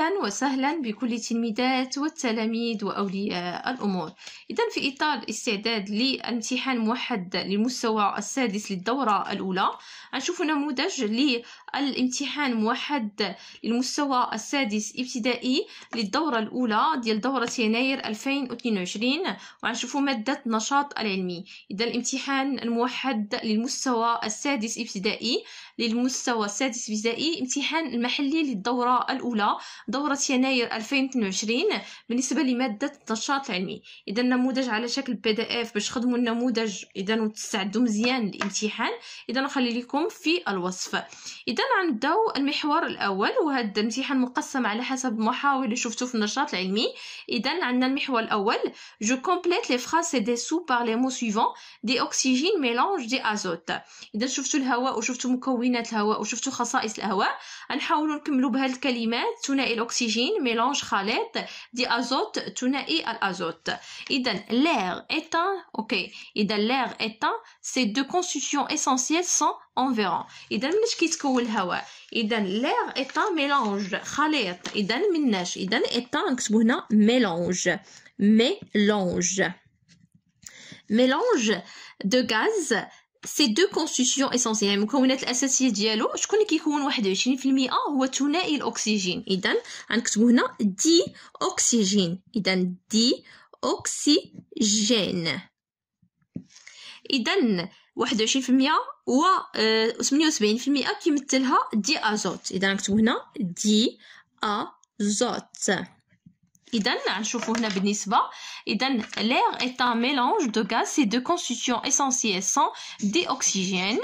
أهلا وسهلا بكل التلميذات والتلاميذ وأولياء الأمور إذا في إطار استعداد لامتحان موحد للمستوى السادس للدورة الأولى نشوف نموذج للامتحان الموحد للمستوى السادس ابتدائي للدورة الأولى ديال دورة يناير 2022 ونشوفوا مادة النشاط العلمي إذا الامتحان الموحد للمستوى السادس ابتدائي للمستوى السادس ابتدائي امتحان المحلي للدورة الأولى دورة يناير 2022 بالنسبة لمادة النشاط العلمي إذا النموذج على شكل بي دي اف باش خدموا النموذج إذا وتستعدوا مزيان للامتحان إذا نخلي لكم في الوصف إذا غنبداو المحور الأول وهذا الامتحان مقسم على حسب المحاور اللي شفتوه في النشاط العلمي إذا عندنا المحور الأول جو كومبليت لي فراس دي سو بار لي مو سويفون دي اوكسيجين ميلونج دي أزوت إذا شفتوا الهواء وشفتوا مكون مكونات الهواء وشفتوا خصائص الهواء نحاول نكملوا بهذه الكلمات ثنائي الاكسجين ميلانج خليط دي ازوت ثنائي الازوت اذا لير est اوكي اذا لير est سي دو كونستيتيون اسونسييل سون انفيرون اذا مناش كيتكون الهواء اذا لير est un خليط اذا مناش اذا est نكتبوا هنا mélange mélange mélange دو غاز سي دو كونستيتيون اسونسيال يعني المكونات الاساسيه ديالو شكون اللي كيكون 21% هو ثنائي الاكسجين اذا غنكتبو هنا دي اكسجين اذا دي اكسجين اذا 21% و 78% آه، كيمثلها دي ازوت اذا نكتبو هنا دي ازوت إذا نشوفوا هنا بالنسبة إذا ايت ان ميلونج دو غاز سي دو كونستيتيون constituants essentiels دي اوكسيجين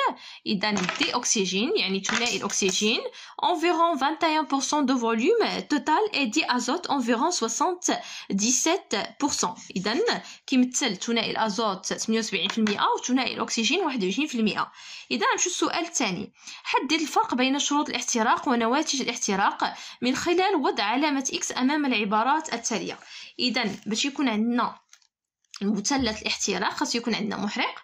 إذا اوكسيجين يعني ثنائي الأكسجين انفيرون 21% de volume total et d'azote environ 77% إذا كيمثل ثنائي الأزوت 78% وثنائي الأكسجين 21% إذا نمشي السؤال الثاني حدد الفرق بين شروط الاحتراق ونواتج الاحتراق من خلال وضع علامة إكس أمام العبارات التاليه اذا باش يكون عندنا المثلث الاحتراق خاص يكون عندنا محرق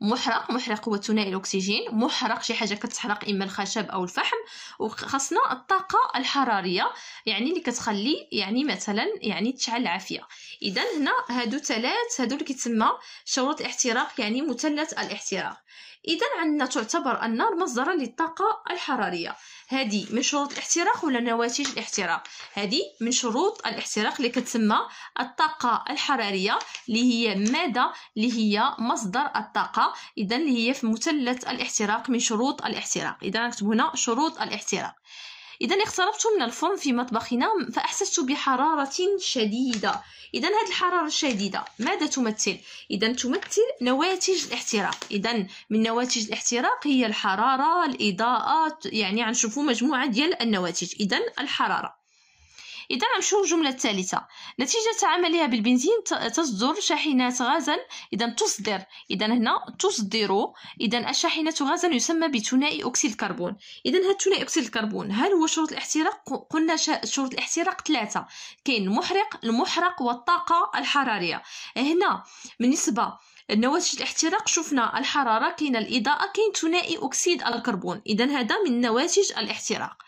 محرق محرق هو ثنائي الاكسجين محرق شي حاجه كتحرق اما الخشب او الفحم وخاصنا الطاقه الحراريه يعني اللي كتخلي يعني مثلا يعني تشعل العافيه اذا هنا هادو ثلاث هادو اللي كيتسمى شروط الاحتراق يعني مثلث الاحتراق اذا عندنا تعتبر النار مصدرا للطاقه الحراريه هذه من شروط الاحتراق ولا نواتج الاحتراق هذه من شروط الاحتراق اللي كتسمى الطاقه الحراريه اللي هي ماده اللي هي مصدر الطاقه اذا اللي هي في مثلث الاحتراق من شروط الاحتراق اذا نكتب هنا شروط الاحتراق إذا اقتربت من الفرن في مطبخنا فأحسست بحرارة شديدة إذا هذه الحرارة الشديدة ماذا تمثل؟ إذا تمثل نواتج الاحتراق إذا من نواتج الاحتراق هي الحرارة الإضاءة يعني غنشوفوا مجموعة ديال النواتج إذا الحرارة إذا نمشيو الجملة الثالثة نتيجة عملها بالبنزين تصدر شاحنات غازا إذا تصدر إذا هنا تصدر إذا الشاحنة غازا يسمى بثنائي أكسيد الكربون إذا هذا ثنائي أكسيد الكربون هل هو شروط الاحتراق قلنا شروط الاحتراق ثلاثة كاين المحرق المحرق والطاقة الحرارية هنا بالنسبة نواتج الاحتراق شفنا الحراره كاين الاضاءه كاين ثنائي اكسيد الكربون اذا هذا من نواتج الاحتراق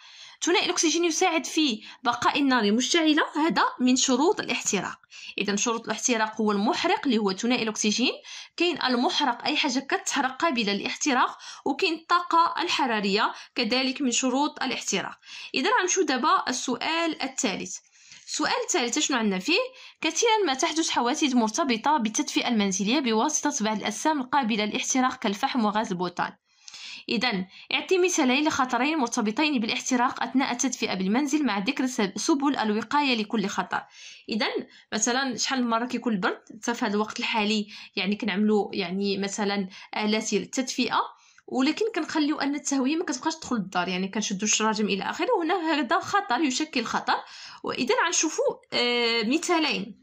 ثنائي الأكسجين يساعد في بقاء النار مشتعلة هذا من شروط الاحتراق إذا شروط الاحتراق هو المحرق اللي هو ثنائي الأكسجين كاين المحرق أي حاجة كتحرق قابلة للاحتراق وكاين الطاقة الحرارية كذلك من شروط الاحتراق إذا غنمشيو دابا السؤال الثالث السؤال الثالث شنو عندنا فيه كثيرا ما تحدث حوادث مرتبطة بالتدفئة المنزلية بواسطة بعض الأجسام القابلة للاحتراق كالفحم وغاز البوتان إذا اعطي مثالين لخطرين مرتبطين بالاحتراق أثناء التدفئة بالمنزل مع ذكر سبل الوقاية لكل خطر إذا مثلا شحال من مرة كيكون البرد في هذا الوقت الحالي يعني كنعملو يعني مثلا آلات التدفئة ولكن كنخليو ان التهويه ما كتبقاش تدخل الدار يعني كنشدو الشراجم الى اخره وهنا هذا خطر يشكل خطر واذا غنشوفو آه مثالين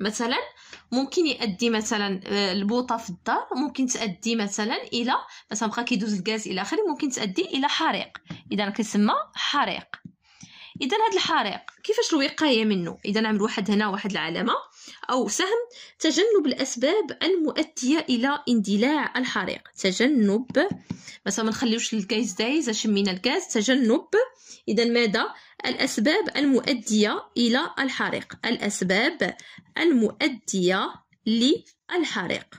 مثلا ممكن يؤدي مثلا آه، البوطه في الدار ممكن تؤدي مثلا الى مثلا بقى كيدوز الغاز الى اخره ممكن تؤدي الى حريق اذا كيسمى حريق اذا هذا الحريق كيفاش الوقايه منه اذا نعمل واحد هنا واحد العلامه أو سهم تجنب الأسباب المؤدية إلى اندلاع الحريق تجنب مثلا ما نخليوش الغاز دايز شمينا الكاز تجنب إذا ماذا الأسباب المؤدية إلى الحريق الأسباب المؤدية للحريق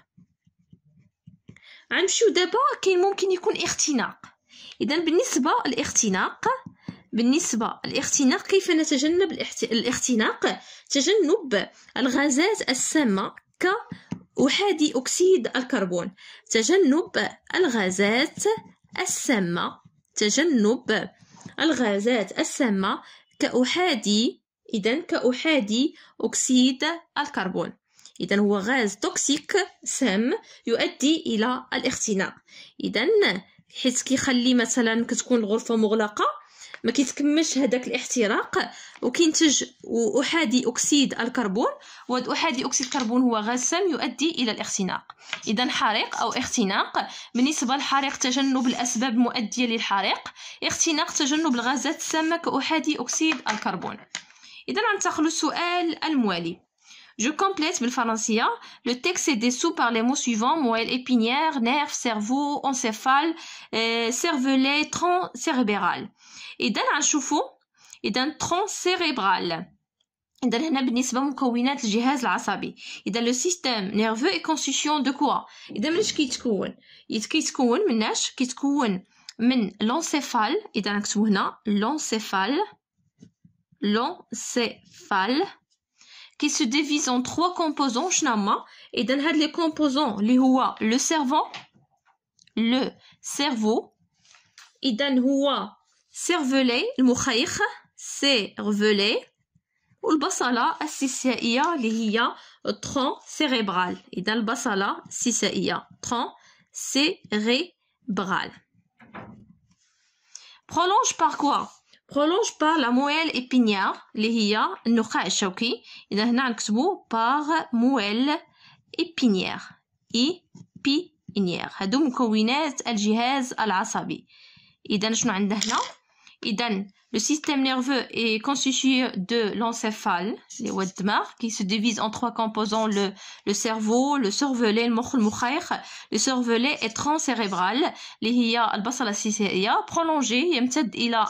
عمشو دابا كاين ممكن يكون اختناق إذا بالنسبة للاختناق بالنسبة الاختناق كيف نتجنب الاختناق تجنب الغازات السامة ك أحادي أكسيد الكربون تجنب الغازات السامة تجنب الغازات السامة كأحادي إذا كأحادي أكسيد الكربون إذا هو غاز توكسيك سام يؤدي إلى الاختناق إذا حيت كيخلي مثلا كتكون الغرفة مغلقة ما كيتكملش هذاك الاحتراق وكينتج احادي اكسيد الكربون وهذا احادي اكسيد الكربون هو غاز سام يؤدي الى الاختناق اذا حريق او اختناق بالنسبه للحريق تجنب الاسباب المؤديه للحريق اختناق تجنب الغازات السامه كاحادي اكسيد الكربون اذا ننتقل للسؤال الموالي Je complète بالفرنسية. Hein. Le texte est dessous par les mots suivants moelle épinière, nerf, cerveau, encéphale, euh, cervelet, tronc cérébral. Et et d'un tronc cérébral. إذا هنا بالنسبة مكونات الجهاز العصبي. إذا le système nerveux et constitution de quoi? إذا منش كيتكون؟ كيتكون مناش؟ كيتكون من l'encéphale. إذا نكتبو هنا l'encéphale. l'encéphale qui se divise en trois composants et dans les composants les le servant le cerveau et dans huwa cervelet le moukhayikh cervelet ou le basala le tronc cérébral et dans le basala le tronc cérébral prolonge par quoi برولونج بار لا مويل إبينيار اللي هي النخاع الشوكي إذا هنا نكتبو بار مويل إبينيار إي بي إنيار هادو مكونات الجهاز العصبي إذا شنو عندنا هنا Idan, le système nerveux est constitué de l'encéphale, les qui se divise en trois composants, le, le cerveau, le cervelet, le Le cervelet est transcérébral, les al prolongé, il a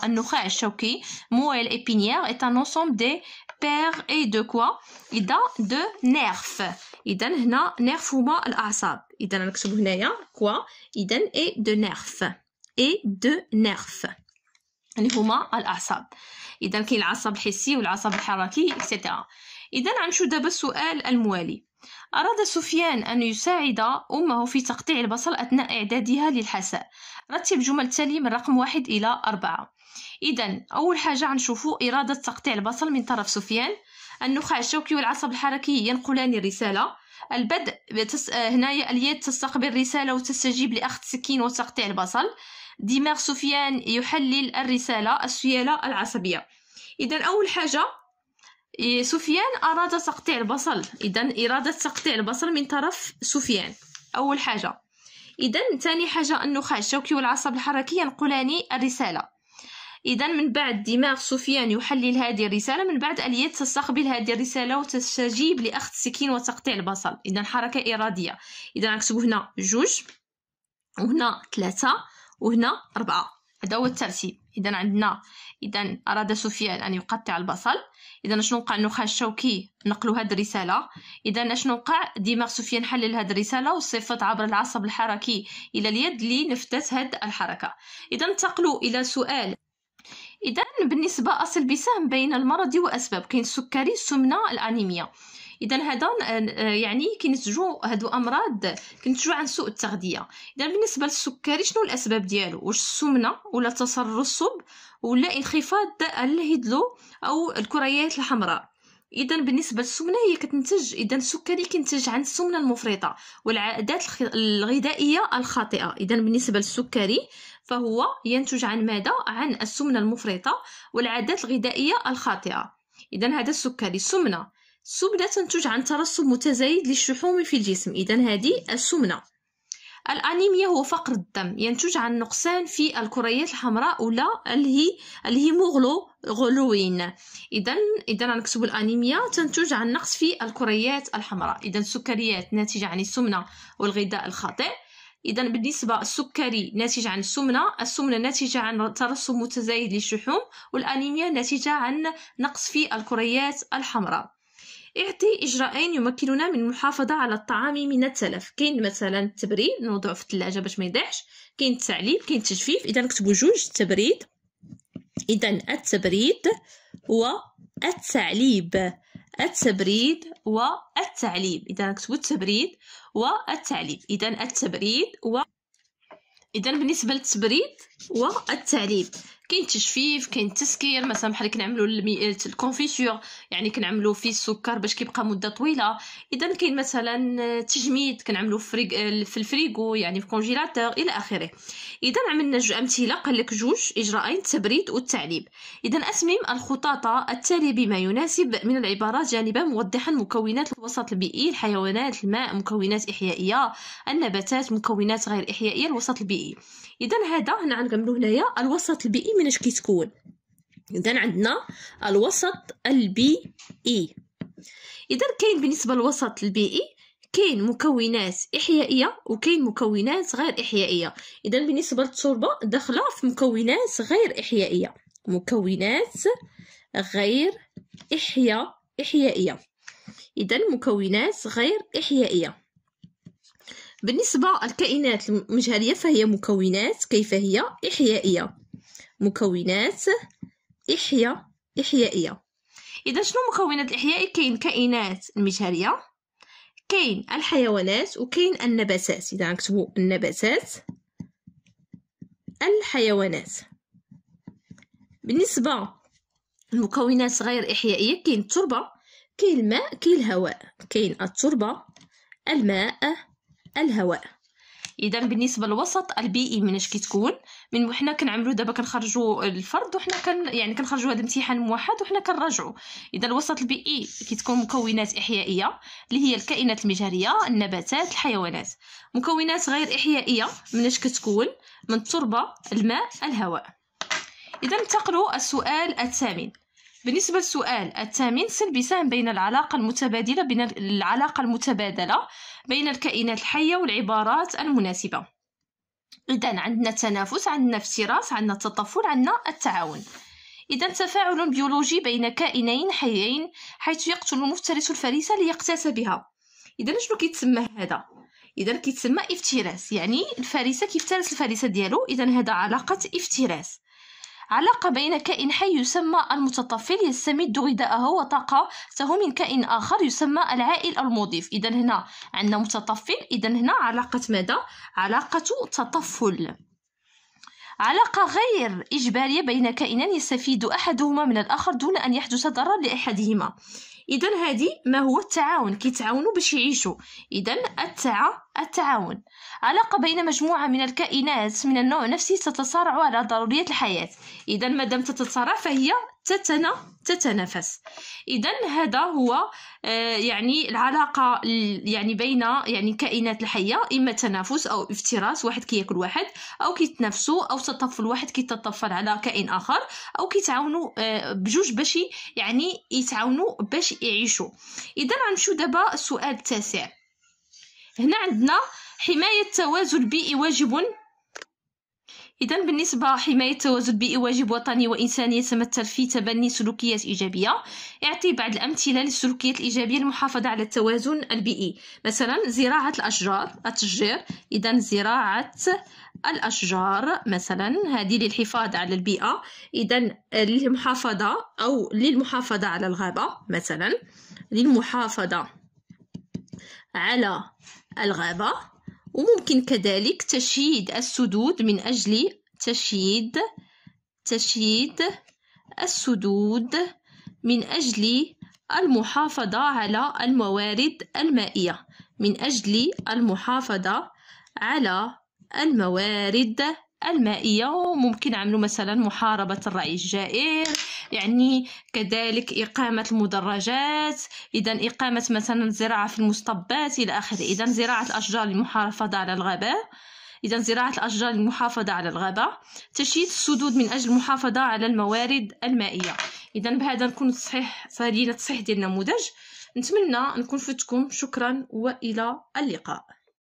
un épinière, est un ensemble des paires et de quoi? Idan de nerfs. Idan ou nerf al الأعصاب Idan al هنايا quoi Idan et de nerfs Et deux nerfs اللي هما الاعصاب اذا كاين العصب الحسي والعصب الحركي اكسترا اذا غنمشيو دابا السؤال الموالي اراد سفيان ان يساعد امه في تقطيع البصل اثناء اعدادها للحساء رتب جمل التاليه من رقم واحد الى أربعة اذا اول حاجه غنشوفو اراده تقطيع البصل من طرف سفيان النخاع الشوكي والعصب الحركي ينقلان الرساله البدء بتس... هنايا اليد تستقبل رسالة وتستجيب لأخذ سكين وتقطيع البصل دماغ سفيان يحلل الرسالة السيالة العصبية إذا أول حاجة إيه، سفيان أراد تقطيع البصل إذا إرادة تقطيع البصل من طرف سفيان أول حاجة إذا ثاني حاجة النخاع الشوكي والعصب الحركي ينقلان الرسالة إذا من بعد دماغ سفيان يحلل هذه الرسالة من بعد اليد تستقبل هذه الرسالة وتستجيب لأخذ السكين وتقطيع البصل إذا حركة إرادية إذا نكتب هنا جوج وهنا ثلاثة وهنا أربعة هذا هو الترتيب إذا عندنا إذا أراد سفيان أن يقطع البصل إذا شنو وقع النخاع الشوكي نقلوا هاد الرسالة إذا شنو وقع دماغ سفيان حلل هاد الرسالة وصفت عبر العصب الحركي إلى اليد اللي نفذت هاد الحركة إذا انتقلوا إلى سؤال إذا بالنسبة أصل بسهم بين المرض وأسباب كاين السكري السمنة الأنيميا اذا هذا آه، آه، يعني كينتجوا هادو امراض كينتجوا عن سوء التغذيه اذا بالنسبه للسكري شنو الاسباب ديالو واش السمنه ولا التصرصب ولا انخفاض الهيدلو او الكريات الحمراء اذا بالنسبه للسمنه هي كتنتج اذا السكري كينتج عن السمنه المفرطه والعادات الغذائيه الخاطئه اذا بالنسبه للسكري فهو ينتج عن ماذا عن السمنه المفرطه والعادات الغذائيه الخاطئه اذا هذا السكري سمنه السمنة تنتج عن ترسب متزايد للشحوم في الجسم إذا هذه السمنة الأنيميا هو فقر الدم ينتج عن نقصان في الكريات الحمراء ولا الهي غلوين إذا إذا نكتب الأنيميا تنتج عن نقص في الكريات الحمراء إذا السكريات ناتجة عن السمنة والغذاء الخاطئ إذا بالنسبة السكري ناتج عن السمنة السمنة ناتجة عن ترسب متزايد للشحوم والأنيميا ناتجة عن نقص في الكريات الحمراء اعطي إجراءين يمكننا من المحافظة على الطعام من التلف كاين مثلا التبريد نوضعه في الثلاجة باش ما يضيعش كاين التعليب كاين التجفيف إذا نكتبوا جوج التبريد إذا التبريد والتعليب التبريد والتعليب إذا نكتبوا التبريد والتعليب إذا التبريد و إذا بالنسبة للتبريد والتعليب كاين التجفيف كاين التسكير مثلا بحال كنعملو الكونفيتور يعني كنعملو فيه السكر باش كيبقى مده طويله اذا كاين مثلا التجميد كنعملو في, في الفريغو يعني في كونجيلاتور الى اخره اذا عملنا جوج امثله قال لك جوج اجراءين التبريد والتعليب اذا اسميم الخطاطه التالي بما يناسب من العبارات جانبا موضحا مكونات الوسط البيئي الحيوانات الماء مكونات احيائيه النباتات مكونات غير احيائيه الوسط البيئي اذا هذا هنا غنكملو هنايا الوسط البيئي اش كيتكون اذا عندنا الوسط البيئي اذا كاين بالنسبه للوسط البيئي كاين مكونات احيائيه وكاين مكونات غير احيائيه اذا بالنسبه للتربه داخله في مكونات غير احيائيه مكونات غير احيا احيائيه اذا مكونات غير احيائيه بالنسبه للكائنات المجهريه فهي مكونات كيف هي احيائيه مكونات إحياء إحيائية إذا شنو مكونات الإحياء كاين كائنات المجهرية كاين الحيوانات وكاين النباتات إذا نكتبو النباتات الحيوانات بالنسبة للمكونات غير إحيائية كاين التربة كاين الماء كاين الهواء كاين التربة الماء الهواء اذا بالنسبه للوسط البيئي مناش كتكون من وحنا كنعملو دابا كنخرجوا الفرد وحنا كن يعني كنخرجوا هذا الامتحان موحد وحنا كنراجعو اذا الوسط البيئي كتكون مكونات احيائيه اللي هي الكائنات المجهريه النباتات الحيوانات مكونات غير احيائيه مناش كتكون من التربه الماء الهواء اذا انتقلوا السؤال الثامن بالنسبة للسؤال الثامن سلبي سهم بين العلاقة المتبادلة بين العلاقة المتبادلة بين الكائنات الحية والعبارات المناسبة إذا عندنا تنافس عندنا افتراس عندنا التطفل عندنا التعاون إذا تفاعل بيولوجي بين كائنين حيين حيث يقتل المفترس الفريسة ليقتسبها إذا شنو كيتسمى هذا إذا كيتسمى افتراس يعني الفريسة كيفترس الفريسة ديالو إذا هذا علاقة افتراس علاقة بين كائن حي يسمى المتطفل يستمد غذاءه وطاقة من كائن آخر يسمى العائل المضيف إذا هنا عندنا متطفل إذا هنا علاقة ماذا؟ علاقة تطفل علاقة غير إجبارية بين كائنين يستفيد أحدهما من الآخر دون أن يحدث ضرر لأحدهما اذا هذه ما هو التعاون كيتعاونوا باش يعيشوا اذا التعا التعاون علاقة بين مجموعة من الكائنات من النوع نفسي تتصارع على ضرورية الحياة إذا ما دام تتصارع فهي تتنا تتنافس إذا هذا هو آه، يعني العلاقة يعني بين يعني الكائنات الحية إما تنافس أو افتراس واحد كياكل واحد أو كيتنافسوا أو تطفل واحد كيتطفل على كائن آخر أو كيتعاونوا آه، بجوج باش يعني يتعاونوا باش يعيشوا اذا غنمشيو دابا السؤال التاسع هنا عندنا حماية التوازن البيئي واجب إذا بالنسبة حماية التوازن البيئي واجب وطني وإنساني يتمثل في تبني سلوكيات إيجابية اعطي بعض الأمثلة للسلوكيات الإيجابية للمحافظة على التوازن البيئي مثلا زراعة الأشجار التشجير إذا زراعة الأشجار مثلا هذه للحفاظ على البيئة إذا للمحافظة أو للمحافظة على الغابة مثلا للمحافظة على الغابة وممكن كذلك تشييد السدود من أجل تشييد تشييد السدود من أجل المحافظة على الموارد المائية من أجل المحافظة على الموارد المائية وممكن عملوا مثلا محاربة الرأي الجائر يعني كذلك إقامة المدرجات إذا إقامة مثلا زراعة في المصطبات إلى آخره إذا زراعة الأشجار للمحافظة على الغابة إذا زراعة الأشجار للمحافظة على الغابة تشييد السدود من أجل المحافظة على الموارد المائية إذا بهذا نكون تصحيح صار تصحيح ديال النموذج نتمنى نكون فتكم شكرا والى اللقاء